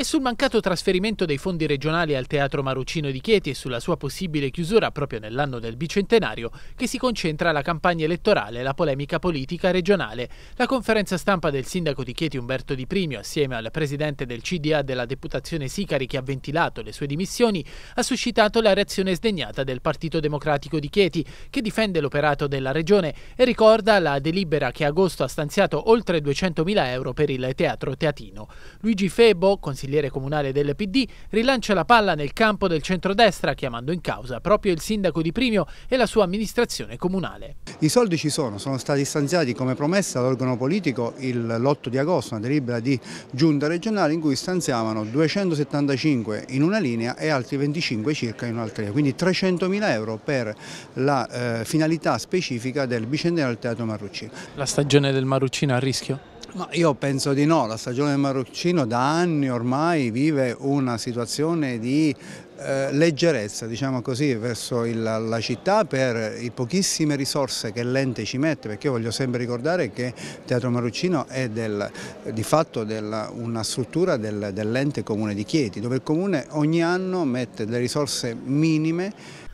e sul mancato trasferimento dei fondi regionali al Teatro Marucino di Chieti e sulla sua possibile chiusura proprio nell'anno del bicentenario che si concentra la campagna elettorale e la polemica politica regionale. La conferenza stampa del sindaco di Chieti Umberto Di Primio assieme al presidente del CDA della deputazione Sicari che ha ventilato le sue dimissioni ha suscitato la reazione sdegnata del Partito Democratico di Chieti che difende l'operato della regione e ricorda la delibera che a agosto ha stanziato oltre 200.000 euro per il teatro teatino. Luigi Febo, consigliere consigliere comunale del PD, rilancia la palla nel campo del centrodestra chiamando in causa proprio il sindaco di Primio e la sua amministrazione comunale. I soldi ci sono, sono stati stanziati come promessa all'organo politico l'8 di agosto, una delibera di giunta regionale in cui stanziavano 275 in una linea e altri 25 circa in un'altra linea, quindi 300.000 euro per la eh, finalità specifica del bicentenario del Teatro Marruccino. La stagione del Marruccino a rischio? No, io penso di no, la stagione del Marocchino da anni ormai vive una situazione di eh, leggerezza diciamo così, verso il, la città per le pochissime risorse che l'ente ci mette, perché io voglio sempre ricordare che Teatro Maruccino è del, di fatto del, una struttura del, dell'ente comune di Chieti, dove il comune ogni anno mette delle risorse minime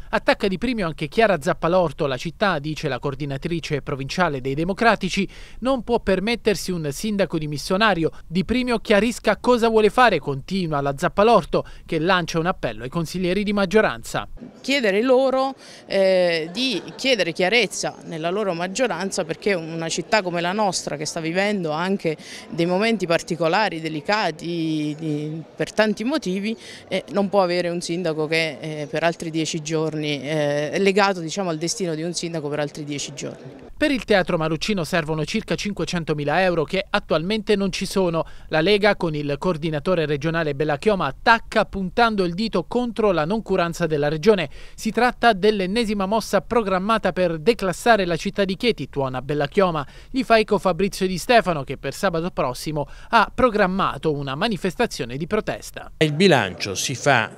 Attacca di primio anche Chiara Zappalorto, la città, dice la coordinatrice provinciale dei Democratici, non può permettersi un sindaco dimissionario. Di primio chiarisca cosa vuole fare, continua la Zappalorto, che lancia un appello ai consiglieri di maggioranza. Chiedere loro eh, di chiedere chiarezza nella loro maggioranza perché una città come la nostra che sta vivendo anche dei momenti particolari, delicati, di, per tanti motivi, eh, non può avere un sindaco che eh, per altri dieci giorni giorni, eh, legato diciamo, al destino di un sindaco per altri dieci giorni. Per il Teatro Maruccino servono circa 500.000 euro che attualmente non ci sono. La Lega, con il coordinatore regionale Bellachioma, attacca puntando il dito contro la noncuranza della regione. Si tratta dell'ennesima mossa programmata per declassare la città di Chieti, tuona Bellachioma. Gli fa eco Fabrizio Di Stefano che per sabato prossimo ha programmato una manifestazione di protesta. Il bilancio si fa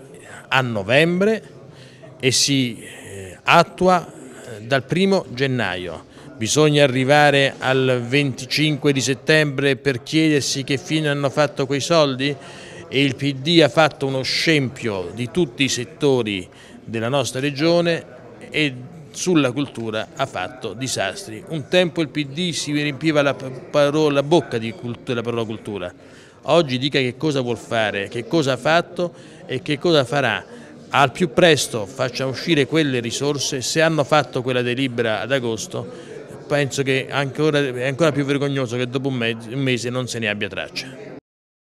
a novembre e si eh, attua eh, dal primo gennaio. Bisogna arrivare al 25 di settembre per chiedersi che fine hanno fatto quei soldi? E il PD ha fatto uno scempio di tutti i settori della nostra regione e sulla cultura ha fatto disastri. Un tempo il PD si riempiva la, parola, la bocca della parola cultura, oggi dica che cosa vuol fare, che cosa ha fatto e che cosa farà al più presto faccia uscire quelle risorse, se hanno fatto quella delibera ad agosto penso che ancora, è ancora più vergognoso che dopo un mese non se ne abbia traccia.